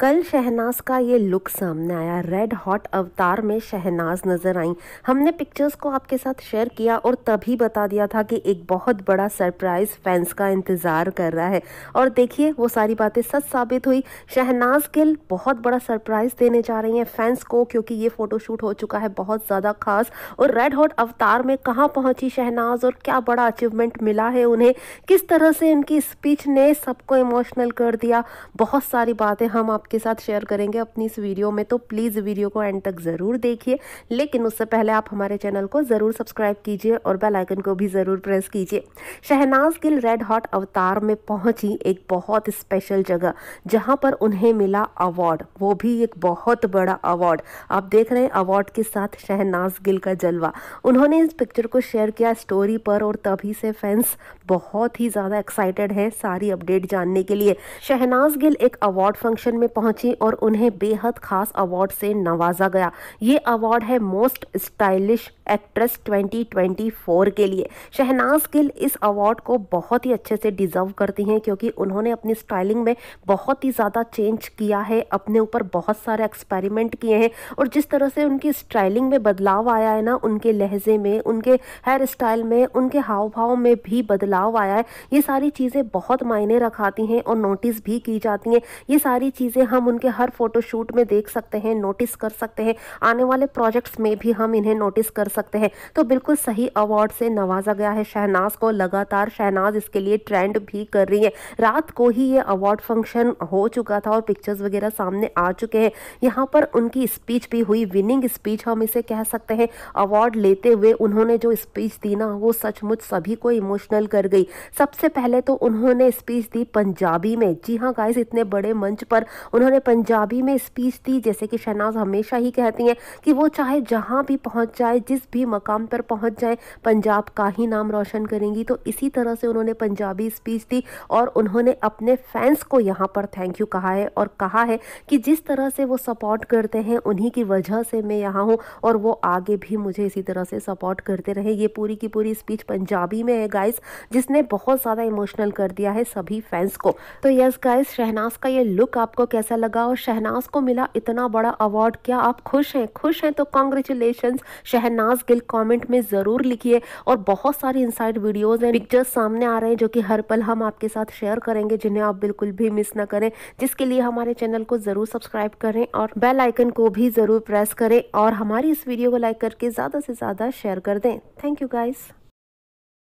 कल शहनाज का ये लुक सामने आया रेड हॉट अवतार में शहनाज नज़र आई हमने पिक्चर्स को आपके साथ शेयर किया और तभी बता दिया था कि एक बहुत बड़ा सरप्राइज़ फैंस का इंतज़ार कर रहा है और देखिए वो सारी बातें सच साबित हुई शहनाज गिल बहुत बड़ा सरप्राइज़ देने जा रही हैं फैंस को क्योंकि ये फ़ोटोशूट हो चुका है बहुत ज़्यादा खास और रेड हॉट अवतार में कहाँ पहुँची शहनाज और क्या बड़ा अचीवमेंट मिला है उन्हें किस तरह से उनकी स्पीच ने सबको इमोशनल कर दिया बहुत सारी बातें हम आप आपके साथ शेयर करेंगे अपनी इस वीडियो में तो प्लीज़ वीडियो को एंड तक ज़रूर देखिए लेकिन उससे पहले आप हमारे चैनल को ज़रूर सब्सक्राइब कीजिए और बेल आइकन को भी ज़रूर प्रेस कीजिए शहनाज गिल रेड हॉट अवतार में पहुंची एक बहुत स्पेशल जगह जहाँ पर उन्हें मिला अवार्ड वो भी एक बहुत बड़ा अवार्ड आप देख रहे हैं अवार्ड के साथ शहनाज गिल का जलवा उन्होंने इस पिक्चर को शेयर किया स्टोरी पर और तभी से फैंस बहुत ही ज़्यादा एक्साइटेड हैं सारी अपडेट जानने के लिए शहनाज गिल एक अवार्ड फंक्शन में पहुंची और उन्हें बेहद खास अवार्ड से नवाजा गया ये अवार्ड है मोस्ट स्टाइलिश एक्ट्रेस 2024 के लिए शहनाज गिल इस अवार्ड को बहुत ही अच्छे से डिज़र्व करती हैं क्योंकि उन्होंने अपनी स्टाइलिंग में बहुत ही ज़्यादा चेंज किया है अपने ऊपर बहुत सारे एक्सपेरिमेंट किए हैं और जिस तरह से उनकी स्टाइलिंग में बदलाव आया है ना उनके लहजे में उनके हेयर स्टाइल में उनके हाव भाव में भी बदलाव आया है ये सारी चीज़ें बहुत मायने रखाती हैं और नोटिस भी की जाती हैं ये सारी चीज़ें हम उनके हर फोटोशूट में देख सकते हैं नोटिस कर सकते हैं आने वाले प्रोजेक्ट्स में भी हम इन्हें नोटिस कर सकते सकते हैं तो बिल्कुल सही अवार्ड से नवाजा गया है शहनाज को लगातार शहनाज इसके लिए ट्रेंड भी कर रही है रात को ही ये अवार्ड फंक्शन हो चुका था और पिक्चर्स वगैरह सामने आ चुके हैं यहाँ पर उनकी स्पीच भी हुई विनिंग स्पीच हम इसे कह सकते हैं अवार्ड लेते हुए उन्होंने जो स्पीच दी ना वो सचमुच सभी को इमोशनल कर गई सबसे पहले तो उन्होंने स्पीच दी पंजाबी में जी हाँ गाइस इतने बड़े मंच पर उन्होंने पंजाबी में स्पीच दी जैसे कि शहनाज हमेशा ही कहती हैं कि वो चाहे जहाँ भी पहुँच जाए जिस भी मकाम पर पहुंच जाए पंजाब का ही नाम रोशन करेंगी तो इसी तरह से उन्होंने पंजाबी स्पीच दी और उन्होंने अपने फैंस को यहाँ पर थैंक यू कहा है और कहा है कि जिस तरह से वो सपोर्ट करते हैं उन्हीं की वजह से मैं यहाँ हूँ और वो आगे भी मुझे इसी तरह से सपोर्ट करते रहे ये पूरी की पूरी स्पीच पंजाबी में है गाइस जिसने बहुत ज़्यादा इमोशनल कर दिया है सभी फैंस को तो यस गाइस शहनाज का ये लुक आपको कैसा लगा और शहनाज को मिला इतना बड़ा अवार्ड क्या आप खुश हैं खुश हैं तो कॉन्ग्रेचुलेशन शहनाज नाज गिल कमेंट में ज़रूर लिखिए और बहुत सारी इनसाइड वीडियोस हैं पिक्चर्स सामने आ रहे हैं जो कि हर पल हम आपके साथ शेयर करेंगे जिन्हें आप बिल्कुल भी मिस ना करें जिसके लिए हमारे चैनल को ज़रूर सब्सक्राइब करें और बेल आइकन को भी ज़रूर प्रेस करें और हमारी इस वीडियो को लाइक करके ज़्यादा से ज़्यादा शेयर कर दें थैंक यू गाइज़